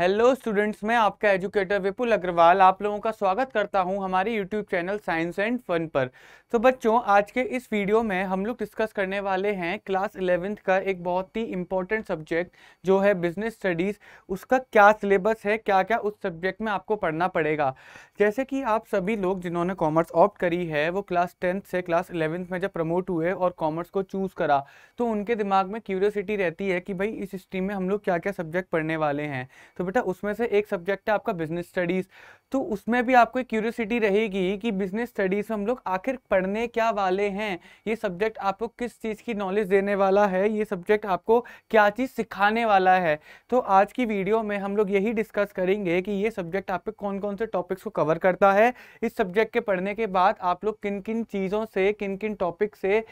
hello students मैं आपका educator विपुल अग्रवाल आप लोगों का स्वागत करता हूं हमारे YouTube channel science and fun पर तो बच्चों आज के इस वीडियो में हम लोग डिस्कस करने वाले हैं क्लास इलेवेंथ का एक बहुत ही इम्पोर्टेंट सब्जेक्ट जो है बिजनेस स्टडीज़ उसका क्या सिलेबस है क्या क्या उस सब्जेक्ट में आपको पढ़ना पड़ेगा जैसे कि आप सभी लोग जिन्होंने कॉमर्स ऑप्ट करी है वो क्लास टेंथ से क्लास इलेवेंथ में जब प्रमोट हुए और कॉमर्स को चूज़ करा तो उनके दिमाग में क्यूरियोसिटी रहती है कि भाई इस स्ट्रीम में हम लोग क्या क्या सब्जेक्ट पढ़ने वाले हैं तो बेटा उसमें से एक सब्जेक्ट है आपका बिजनेस स्टडीज तो उसमें भी आपको एक क्यूरियोसिटी रहेगी कि बिजनेस स्टडीज हम लोग आखिर पढ़ने क्या वाले हैं ये सब्जेक्ट आपको किस चीज़ की नॉलेज देने वाला है ये सब्जेक्ट आपको क्या चीज़ सिखाने वाला है तो आज की वीडियो में हम लोग यही डिस्कस करेंगे कि ये सब्जेक्ट आप कौन कौन से टॉपिक्स को कवर करता है इस सब्जेक्ट के पढ़ने के बाद आप लोग किन किन चीज़ों से किन किन टॉपिक से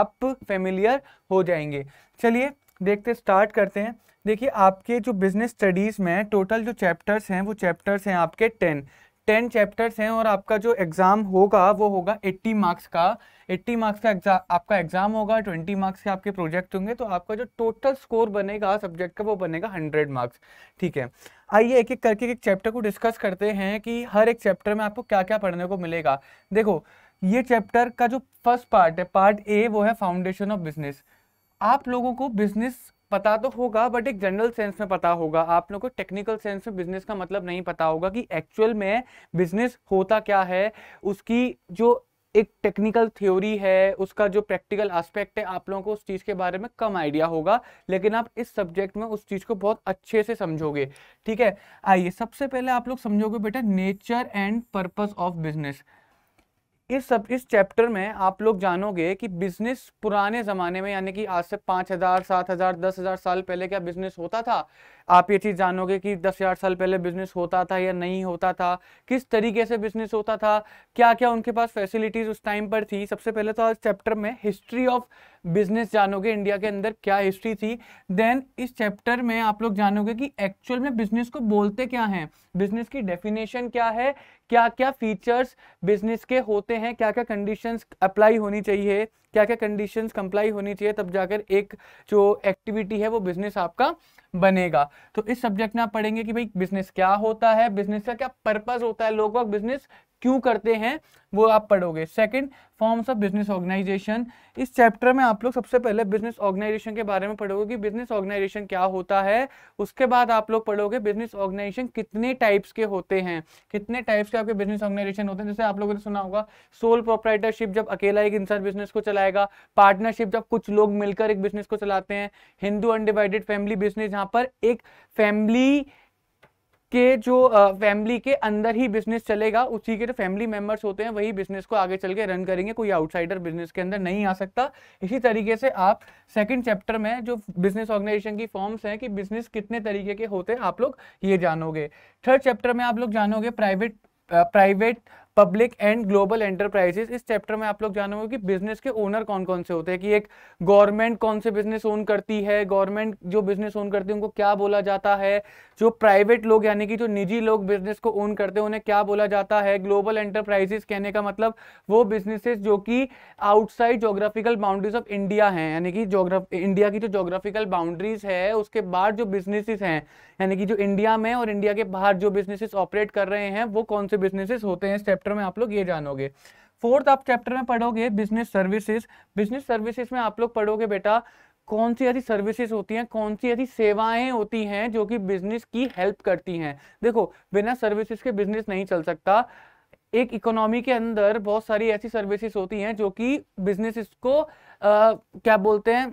आप फेमिलियर हो जाएंगे चलिए देखते स्टार्ट करते हैं देखिए आपके जो बिजनेस स्टडीज़ में टोटल जो चैप्टर्स हैं वो चैप्टर्स हैं आपके टेन टेन चैप्टर्स हैं और आपका जो एग्ज़ाम होगा वो होगा एट्टी मार्क्स का एट्टी मार्क्स का एग्जाम आपका एग्ज़ाम होगा ट्वेंटी मार्क्स के आपके प्रोजेक्ट होंगे तो आपका जो टोटल स्कोर बनेगा सब्जेक्ट का वो बनेगा हंड्रेड मार्क्स ठीक है आइए एक एक करके एक चैप्टर को डिस्कस करते हैं कि हर एक चैप्टर में आपको क्या क्या पढ़ने को मिलेगा देखो ये चैप्टर का जो फर्स्ट पार्ट है पार्ट ए वो है फाउंडेशन ऑफ बिजनेस आप लोगों को बिजनेस पता तो होगा बट एक जनरल सेंस में पता होगा आप लोग को टेक्निकल सेंस में बिजनेस का मतलब नहीं पता होगा कि एक्चुअल में बिजनेस होता क्या है उसकी जो एक टेक्निकल थ्योरी है उसका जो प्रैक्टिकल एस्पेक्ट है आप लोगों को उस चीज़ के बारे में कम आइडिया होगा लेकिन आप इस सब्जेक्ट में उस चीज़ को बहुत अच्छे से समझोगे ठीक है आइए सबसे पहले आप लोग समझोगे बेटा nature and purpose of business इस सब इस चैप्टर में आप लोग जानोगे कि बिजनेस पुराने ज़माने में यानी कि आज से पाँच हज़ार सात हज़ार दस हज़ार साल पहले क्या बिजनेस होता था आप ये चीज़ जानोगे कि दस हजार साल पहले बिजनेस होता था या नहीं होता था किस तरीके से बिजनेस होता था क्या क्या उनके पास फैसिलिटीज़ उस टाइम पर थी सबसे पहले तो आज चैप्टर में हिस्ट्री ऑफ बिजनेस जानोगे इंडिया के अंदर क्या हिस्ट्री थी देन इस चैप्टर में आप लोग जानोगे कि एक्चुअल में बिजनेस को बोलते क्या हैं बिजनेस की डेफिनेशन क्या है क्या क्या फीचर्स बिजनेस के होते हैं क्या क्या कंडीशंस अप्लाई होनी चाहिए क्या क्या कंडीशंस कंप्लाई होनी चाहिए तब जाकर एक जो एक्टिविटी है वो बिजनेस आपका बनेगा तो इस सब्जेक्ट में आप पढ़ेंगे कि भाई बिजनेस क्या होता है बिजनेस का क्या पर्पज होता है लोगों का बिजनेस क्यों करते हैं वो आप पढ़ोगे second forms of business organisation इस चैप्टर में आप लोग सबसे पहले बिजनेस ऑर्गेनाइजेशन के बारे में पढ़ोगे कि बिजनेस ऑर्गेनाइजेशन क्या होता है उसके बाद आप लोग पढ़ोगे बिजनेस ऑर्गेनाइजेशन कितने टाइप्स के होते हैं कितने टाइप्स के आपके बिजनेस ऑर्गेनाइजेशन होते हैं जैसे आप लोगों ने सुना होगा सोल प्रोपराइटरशिप जब अकेला एक इंसान बिजनेस को चलाएगा पार्टनरशिप जब कुछ लोग मिलकर एक बिजनेस को चलाते हैं हिंदू अनडिवाइडेड फैमिली बिजनेस यहाँ पर एक फैमिली के जो फैमिली के अंदर ही बिजनेस चलेगा उसी के जो फैमिली मेंबर्स होते हैं वही बिजनेस को आगे चल के रन करेंगे कोई आउटसाइडर बिजनेस के अंदर नहीं आ सकता इसी तरीके से आप सेकंड चैप्टर में जो बिजनेस ऑर्गेनाइजेशन की फॉर्म्स हैं कि बिजनेस कितने तरीके के होते हैं आप लोग ये जानोगे थर्ड चैप्टर में आप लोग जानोगे private private uh, public and global enterprises इस चैप्टर में आप लोग जानोगे कि बिजनेस के ओनर कौन कौन से होते हैं कि एक गवर्नमेंट कौन से बिजनेस ओन करती है गवर्नमेंट जो बिजनेस ओन करती है उनको क्या बोला जाता है जो प्राइवेट लोग यानी कि जो निजी लोग बिजनेस को ओन करते हैं उन्हें क्या बोला जाता है ग्लोबल एंटरप्राइजेस कहने का मतलब वो बिजनेसेस जो कि outside geographical boundaries of India हैं यानी कि जोग्राफ इंडिया की जो जोग्राफिकल बाउंड्रीज है उसके बाद जो बिजनेसिस हैं यानी कि जो इंडिया में और इंडिया के बाहर जो बिजनेसिस ऑपरेट कर रहे हैं वो कौन से बिजनेसिस होते हैं चैप्टर में आप लोग ये जानोगे फोर्थ आप चैप्टर में पढ़ोगे बिजनेस सर्विसेज बिजनेस सर्विसेज में आप लोग पढ़ोगे बेटा कौन सी ऐसी सर्विसेज होती हैं कौन सी ऐसी सेवाएं होती हैं जो कि बिजनेस की हेल्प करती हैं देखो बिना सर्विसेज के बिजनेस नहीं चल सकता एक इकोनॉमी के अंदर बहुत सारी ऐसी सर्विसेज होती हैं जो कि बिजनेस को आ, क्या बोलते हैं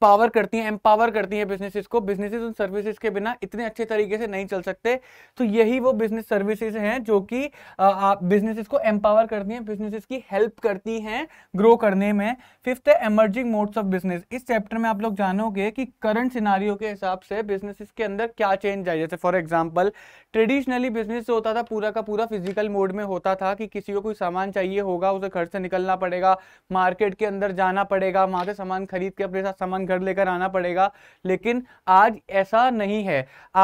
पावर करती हैं एम्पावर करती हैं बिजनेसेस को बिजनेसेस उन सर्विसेज के बिना इतने अच्छे तरीके से नहीं चल सकते तो यही वो बिजनेस सर्विसेज हैं जो कि आप बिजनेसेस को एम्पावर करती हैं बिजनेसेस की हेल्प करती हैं ग्रो करने में फिफ्थ है एमर्जिंग मोड्स ऑफ बिजनेस इस चैप्टर में आप लोग जानोगे कि करंट सिनारियों के हिसाब से बिजनेसिस के अंदर क्या चेंज आए जैसे फॉर एग्जाम्पल ट्रेडिशनली बिजनेस जो होता था पूरा का पूरा फिजिकल मोड में होता था कि किसी को कोई सामान चाहिए होगा उसे घर से निकलना पड़ेगा मार्केट के अंदर जाना पड़ेगा वहाँ से सामान खरीद के अपने साथ सामान घर लेकर आना पड़ेगा लेकिन आज ऐसा नहीं है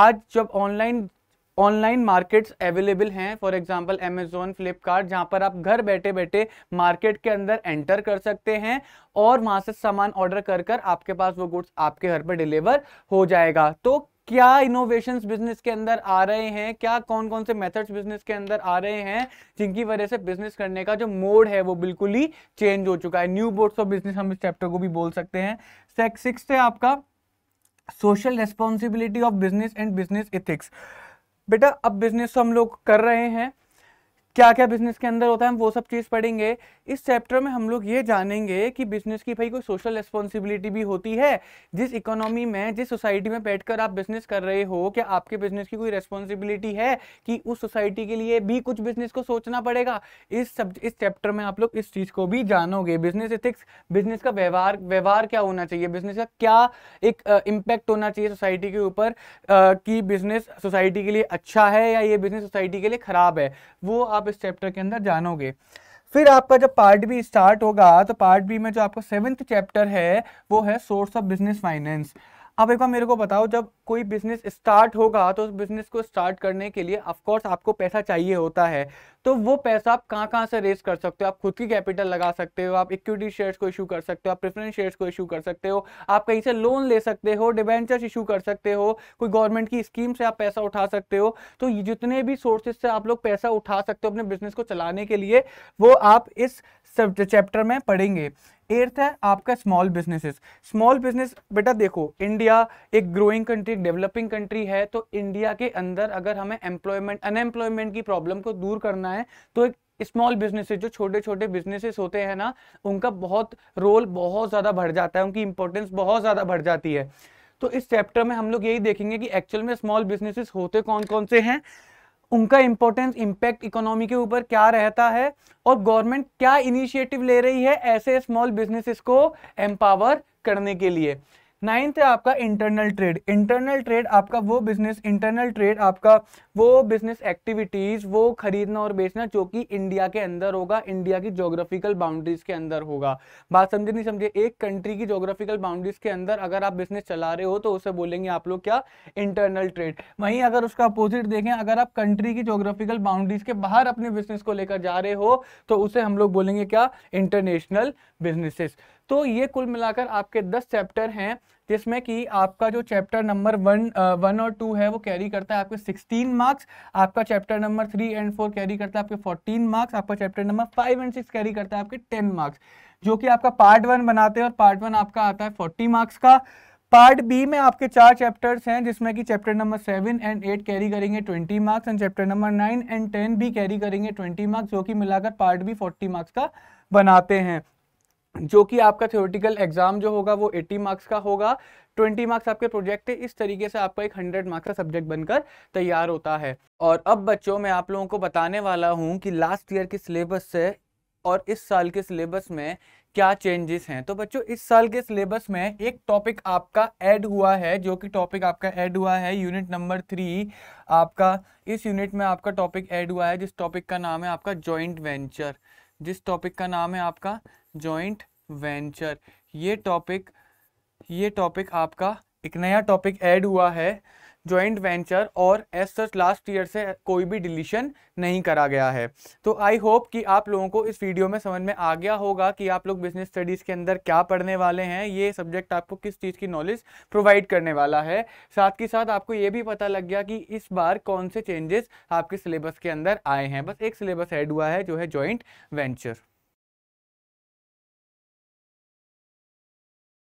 आज जब ऑनलाइन ऑनलाइन मार्केट्स अवेलेबल हैं फॉर एग्जांपल अमेजोन फ्लिपकार्ट जहां पर आप घर बैठे बैठे मार्केट के अंदर एंटर कर सकते हैं और वहां से सामान ऑर्डर कर कर आपके पास वो गुड्स आपके घर पर डिलीवर हो जाएगा तो क्या इनोवेशंस बिजनेस के अंदर आ रहे हैं क्या कौन कौन से मेथड्स बिजनेस के अंदर आ रहे हैं जिनकी वजह से बिजनेस करने का जो मोड है वो बिल्कुल ही चेंज हो चुका है न्यू बोर्ड्स ऑफ बिजनेस हम इस चैप्टर को भी बोल सकते हैं सिक्स है आपका social responsibility of business and business ethics बेटा अब बिजनेस तो हम लोग कर रहे हैं क्या क्या बिजनेस के अंदर होता है हम वो सब चीज़ पढ़ेंगे इस चैप्टर में हम लोग ये जानेंगे कि बिजनेस की भाई कोई सोशल रिस्पॉन्सिबिलिटी भी होती है जिस इकोनॉमी में जिस सोसाइटी में बैठकर आप बिजनेस कर रहे हो क्या आपके बिजनेस की कोई रिस्पॉन्सिबिलिटी है कि उस सोसाइटी के लिए भी कुछ बिजनेस को सोचना पड़ेगा इस सब इस चैप्टर में आप लोग इस चीज़ को भी जानोगे बिजनेस इथिक्स बिजनेस का व्यवहार व्यवहार क्या होना चाहिए बिजनेस का क्या एक इम्पैक्ट होना चाहिए सोसाइटी के ऊपर कि बिजनेस सोसाइटी के लिए अच्छा है या ये बिजनेस सोसाइटी के लिए खराब है वो आप आप इस चैप्टर के अंदर जानोगे फिर आपका जब पार्ट बी स्टार्ट होगा तो पार्ट बी में जो आपका सेवेंथ चैप्टर है वो है सोर्स ऑफ बिजनेस फाइनेंस अब एक बार मेरे को बताओ जब कोई बिजनेस स्टार्ट होगा तो उस बिजनेस को स्टार्ट करने के लिए ऑफकोर्स आपको पैसा चाहिए होता है तो वो पैसा आप कहाँ कहाँ से रेस कर सकते हो आप खुद की कैपिटल लगा सकते हो आप इक्विटी शेयर्स को इशू कर सकते हो आप प्रेफरेंस शेयर्स को इशू कर सकते हो आप कहीं से लोन ले सकते हो डिवेंचर्स इशू कर सकते हो कोई गवर्नमेंट की स्कीम से आप पैसा उठा सकते हो तो जितने भी सोर्सेज से आप लोग पैसा उठा सकते हो अपने बिजनेस को चलाने के लिए वो आप इस चैप्टर में पढ़ेंगे एट्थ है आपका स्मॉल बिजनेसेस स्मॉल बिजनेस बेटा देखो इंडिया एक ग्रोइंग कंट्री डेवलपिंग कंट्री है तो इंडिया के अंदर अगर हमें एम्प्लॉयमेंट अनएम्प्लॉयमेंट की प्रॉब्लम को दूर करना है तो एक स्मॉल बिजनेसेस जो छोटे छोटे बिजनेसेस होते हैं ना उनका बहुत रोल बहुत ज़्यादा बढ़ जाता है उनकी इंपॉर्टेंस बहुत ज़्यादा बढ़ जाती है तो इस चैप्टर में हम लोग यही देखेंगे कि एक्चुअल में स्मॉल बिजनेसेस होते कौन कौन से हैं उनका इंपॉर्टेंस इंपैक्ट इकोनॉमी के ऊपर क्या रहता है और गवर्नमेंट क्या इनिशिएटिव ले रही है ऐसे स्मॉल बिजनेसेस को एम्पावर करने के लिए नाइन्थ है आपका इंटरनल ट्रेड इंटरनल ट्रेड आपका वो बिजनेस इंटरनल ट्रेड आपका वो बिजनेस एक्टिविटीज वो खरीदना और बेचना जो कि इंडिया के अंदर होगा इंडिया की जोग्राफिकल बाउंड्रीज के अंदर होगा बात समझे नहीं समझे एक कंट्री की जोग्राफिकल बाउंड्रीज के अंदर अगर आप बिजनेस चला रहे हो तो उसे बोलेंगे आप लोग क्या इंटरनल ट्रेड वहीं अगर उसका अपोजिट देखें अगर आप कंट्री की जोग्राफिकल बाउंड्रीज के बाहर अपने बिजनेस को लेकर जा रहे हो तो उसे हम लोग बोलेंगे क्या इंटरनेशनल बिजनेसेस तो ये कुल मिलाकर आपके दस चैप्टर हैं जिसमें कि आपका जो चैप्टर नंबर वन वन और टू है वो कैरी करता है आपके सिक्सटीन मार्क्स आपका chapter number three and four carry करता है आपके फोर्टीन मार्क्स आपका chapter number five and six carry करता है आपके टेन मार्क्स जो कि आपका पार्ट वन बनाते हैं और पार्ट वन आपका आता है फोर्टी मार्क्स का पार्ट बी में आपके चार चैप्टर्स हैं जिसमें कि chapter number seven and eight carry करेंगे twenty marks and chapter number nine and ten भी कैरी करेंगे ट्वेंटी मार्क्स जो कि मिलाकर पार्ट बी फोर्टी मार्क्स का बनाते हैं जो कि आपका थ्योरेटिकल एग्जाम जो होगा वो 80 मार्क्स का होगा 20 मार्क्स आपके प्रोजेक्ट है इस तरीके से आपका एक 100 मार्क्स का सब्जेक्ट बनकर तैयार होता है और अब बच्चों मैं आप लोगों को बताने वाला हूँ कि लास्ट ईयर के सिलेबस से और इस साल के सिलेबस में क्या चेंजेस हैं तो बच्चों इस साल के सिलेबस में एक टॉपिक आपका ऐड हुआ है जो कि टॉपिक आपका ऐड हुआ है यूनिट नंबर थ्री आपका इस यूनिट में आपका टॉपिक ऐड हुआ है जिस टॉपिक का नाम है आपका जॉइंट वेंचर जिस टॉपिक का नाम है आपका जॉइंट वेंचर ये टॉपिक ये टॉपिक आपका एक नया टॉपिक ऐड हुआ है ज्वाइंट वेंचर और एज सच लास्ट ईयर से कोई भी डिलीशन नहीं करा गया है तो आई होप कि आप लोगों को इस वीडियो में समझ में आ गया होगा कि आप लोग बिजनेस स्टडीज़ के अंदर क्या पढ़ने वाले हैं ये सब्जेक्ट आपको किस चीज़ की नॉलेज प्रोवाइड करने वाला है साथ के साथ आपको ये भी पता लग गया कि इस बार कौन से चेंजेस आपके सिलेबस के अंदर आए हैं बस एक सिलेबस ऐड हुआ है जो है ज्वाइंट वेंचर